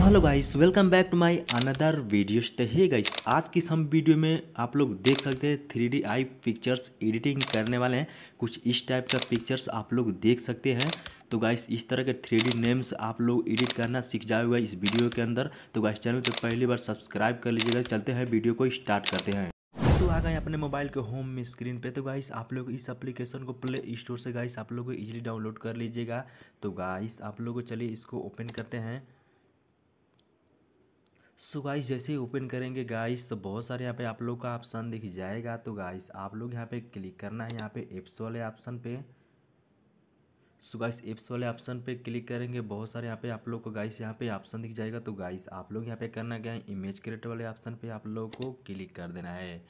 hello guys welcome back to my another videos तो hey guys आज की हम वीडियो में आप लोग देख सकते हैं three D I pictures editing करने वाले हैं कुछ इस टाइप का पिक्चर्स आप लोग देख सकते हैं तो गाइस इस तरह के थ्री डी नेम्स आप लोग एडिट करना सीख जाओगे इस वीडियो के अंदर तो गाइस चैनल को पहली बार सब्सक्राइब कर लीजिएगा चलते हैं वीडियो को स्टार्ट करते हैं तो आ गए अपने मोबाइल के होम में स्क्रीन पे तो गाइस आप लोग इस एप्लीकेशन को प्ले स्टोर से गाइस आप लोग को इजीली डाउनलोड कर लीजिएगा तो गाइस आप लोग चलिए इसको ओपन करते हैं सो गाइस जैसे ही ओपन करेंगे गाइस तो बहुत सारे यहाँ पे आप लोग का ऑप्शन दिख जाएगा तो गाइस आप लोग यहाँ पे क्लिक करना है यहाँ पे एप्स वाले ऑप्शन पे सो गाइस एप्स वाले ऑप्शन पे क्लिक करेंगे बहुत सारे यहाँ पे आप लोग को गाइस यहाँ पे ऑप्शन दिख जाएगा तो गाइस आप लोग यहाँ पे करना क्या है इमेज क्रिएटर वाले ऑप्शन पे आप लोग को क्लिक कर देना है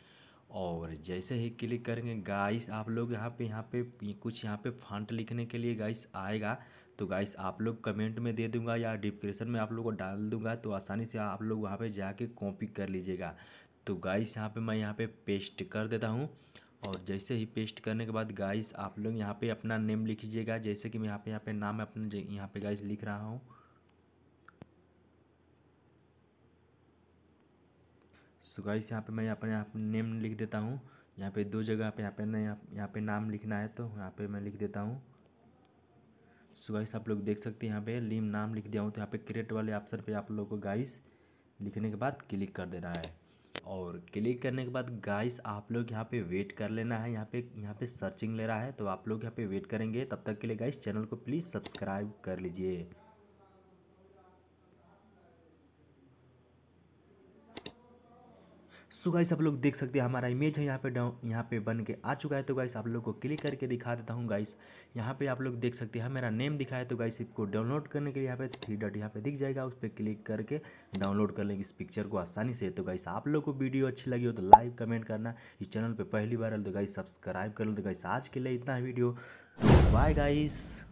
और जैसे ही क्लिक करेंगे गाइस आप लोग यहाँ पे यहाँ पे कुछ यहाँ पे फंट लिखने के लिए गाइस आएगा तो गाइस आप लोग कमेंट में दे दूंगा या डिस्क्रिप्शन में आप लोग को डाल दूंगा तो आसानी से आप लोग वहाँ पे जाके कॉपी कर लीजिएगा तो गाइस यहाँ पे मैं यहाँ पे पेस्ट कर देता हूँ और जैसे ही पेस्ट करने के बाद गाइस आप लोग यहाँ पर अपना नेम लिखीजिएगा जैसे कि मैं यहाँ पे यहाँ पर नाम अपने यहाँ पर गाइस लिख रहा हूँ सो गाइस यहाँ पे मैं अपने यहाँ नेम लिख देता हूँ यहाँ पे दो जगह पे यहाँ पे ना यहाँ पे नाम लिखना है तो यहाँ पे मैं लिख देता हूँ सो गाइस आप लोग देख सकते हैं यहाँ पे लिम नाम लिख दिया हूँ तो यहाँ पे क्रिएट वाले ऑप्शन पे आप लोग को गाइस लिखने के बाद क्लिक कर देना है और क्लिक करने के बाद गाइस आप लोग यहाँ पे वेट कर लेना है यहाँ पे यहाँ पे सर्चिंग ले रहा है तो आप लोग यहाँ पे वेट करेंगे तब तक के लिए गाइस चैनल को प्लीज़ सब्सक्राइब कर लीजिए सो गाइस आप लोग देख सकते हैं हमारा इमेज है यहाँ पे डाउन यहाँ पे बन के आ चुका है तो गाइस आप लोग को क्लिक करके दिखा देता हूँ गाइस यहाँ पे आप लोग देख सकते हैं हाँ, मेरा नेम दिखा है तो गाइस इसको डाउनलोड करने के लिए यहाँ पे थ्री डॉट यहाँ पे दिख जाएगा उस पर क्लिक करके डाउनलोड कर लेंगे इस पिक्चर को आसानी से तो गाइस आप लोग को वीडियो अच्छी लगी हो तो लाइक कमेंट करना इस चैनल पर पहली बार तो गाइस सब्सक्राइब कर लो तो गाइस आज के लिए इतना वीडियो तो बाय गाइस